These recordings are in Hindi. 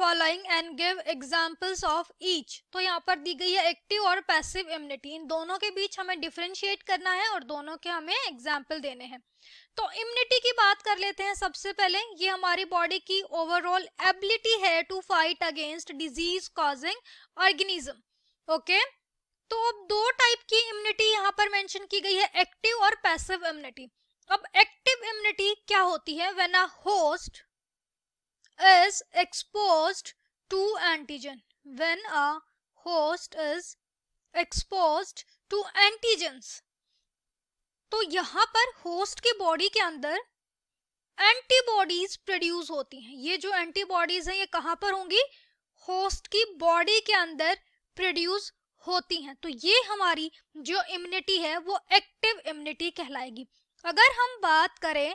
Following and give examples of each तो यहाँ पर दी गई है एक्टिव और पैसिव इम्यूनिटी इन दोनों के बीच हमें डिफ्रेंशिएट करना है और दोनों के हमें एग्जाम्पल देने हैं तो इम्यूनिटी की बात कर लेते हैं सबसे पहले ये हमारी बॉडी की ओवरऑल एबिलिटी है to fight against disease causing organism okay तो अब दो टाइप की इम्यूनिटी यहाँ पर मेंशन की गई है एक्टिव और पैसिव इम्यूनिटी अब एक्टिव इम्यूनिटी क्या होती है when a host is exposed to antigen. When a host is exposed to antigens. तो यहाँ पर होस्ट के बॉडी के अंदर एंटीबॉडीज प्रोड्यूस होती हैं ये जो एंटीबॉडीज हैं ये कहाँ पर होंगी होस्ट की बॉडी के अंदर प्रोड्यूस होती हैं तो ये हमारी जो इम्यूनिटी है वो एक्टिव इम्यूनिटी कहलाएगी अगर हम बात करें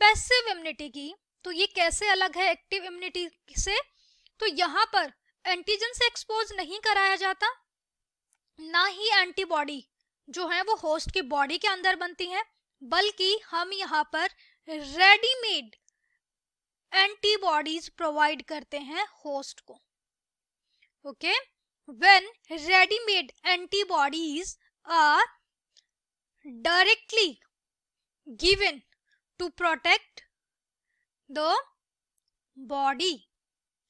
पैसिव इम्यूनिटी की तो ये कैसे अलग है एक्टिव इम्यूनिटी से तो यहाँ पर एंटीजन से एक्सपोज नहीं कराया जाता ना ही एंटीबॉडी जो है वो होस्ट की बॉडी के अंदर बनती है बल्कि हम यहाँ पर रेडीमेड एंटीबॉडीज प्रोवाइड करते हैं होस्ट को okay when readymade antibodies are directly given to protect the body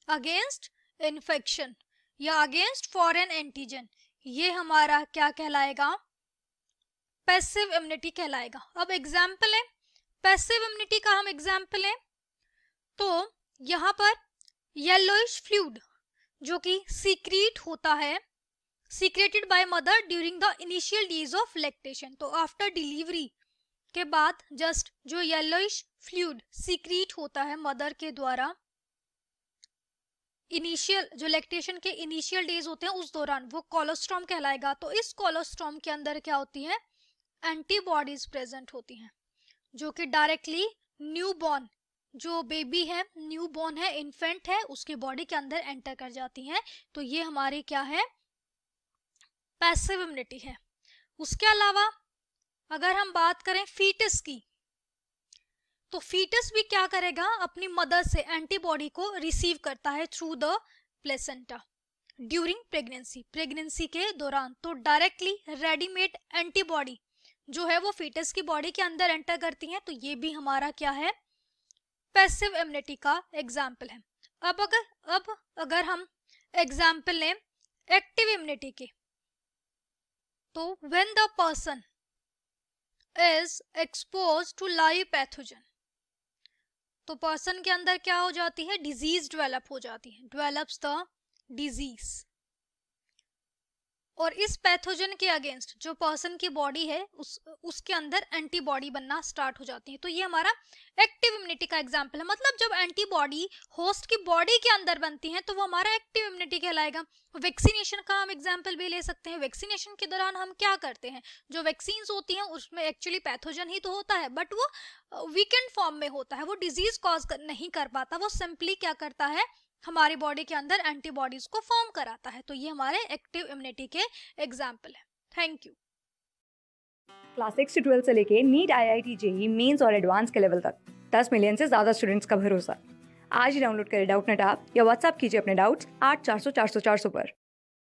against infection या अगेंस्ट फॉरेन एंटीजन ये हमारा क्या कहलाएगा पैसिव इम्यूनिटी कहलाएगा अब एग्जाम्पल है पैसिव इम्यूनिटी का हम एग्जाम्पल है तो यहाँ पर येलोइश फ्लूड जो कि सीक्रेट होता है secreted by mother during the initial days of lactation तो आफ्टर डिलीवरी के बाद जस्ट जो येलोइश फ्लूड सीक्रीट होता है मदर के द्वारा इनिशियल जो लैक्टेशन के इनिशियल डेज होते हैं उस दौरान वो कोलोस्ट्रॉम कहलाएगा तो इस कोलोस्ट्रॉम के अंदर क्या होती है एंटीबॉडीज प्रेजेंट होती हैं जो कि डायरेक्टली न्यू बॉर्न जो बेबी है न्यू बॉर्न है इन्फेंट है उसके बॉडी के अंदर एंटर कर जाती हैं तो ये हमारी क्या है पैसिव इम्यूनिटी है उसके अलावा अगर हम बात करें फीटस की तो फीटस भी क्या करेगा अपनी मदर से एंटीबॉडी को रिसीव करता है through the placenta during pregnancy pregnancy के दौरान तो डायरेक्टली रेडीमेड एंटीबॉडी जो है वो फीटस की बॉडी के अंदर एंटर करती है तो ये भी हमारा क्या है पैसिव इम्यूनिटी का एग्जाम्पल है अब अगर अब अगर हम एग्जाम्पल लें एक्टिव इम्यूनिटी के तो when the person is expose to live pathogen तो पर्सन के अंदर क्या हो जाती है डिजीज डेवलप हो जाती है डेवलप्स द डिजीज और इस पैथोजन के अगेंस्ट जो पर्सन की बॉडी है उस उसके अंदर एंटीबॉडी बनना स्टार्ट हो जाती है तो ये हमारा एक्टिव इम्यूनिटी का एग्जाम्पल है मतलब जब एंटीबॉडी होस्ट की बॉडी के अंदर बनती है तो वो हमारा एक्टिव इम्यूनिटी कहलाएगा वैक्सीनेशन का हम एग्जाम्पल भी ले सकते हैं वैक्सीनेशन के दौरान हम क्या करते हैं जो वैक्सीन होती हैं उसमें एक्चुअली पैथोजन ही तो होता है बट वो वीकेंड uh, फॉर्म में होता है वो डिजीज कॉज नहीं कर पाता वो सिंपली क्या करता है हमारी बॉडी के अंदर एंटीबॉडीज को फॉर्म कराता है तो ये हमारे एक्टिव इम्यूनिटी के एग्जाम्पल है थैंक यू क्लास सिक्स से ट्वेल्थ से लेके NEET I I T JEE mains और एडवांस के लेवल तक दस मिलियन से ज्यादा स्टूडेंट्स का भरोसा आज ही डाउनलोड करें डाउट नेट आप या व्हाट्सअप कीजिए अपने डाउट्स आठ चार सौ चार सौ चार सौ पर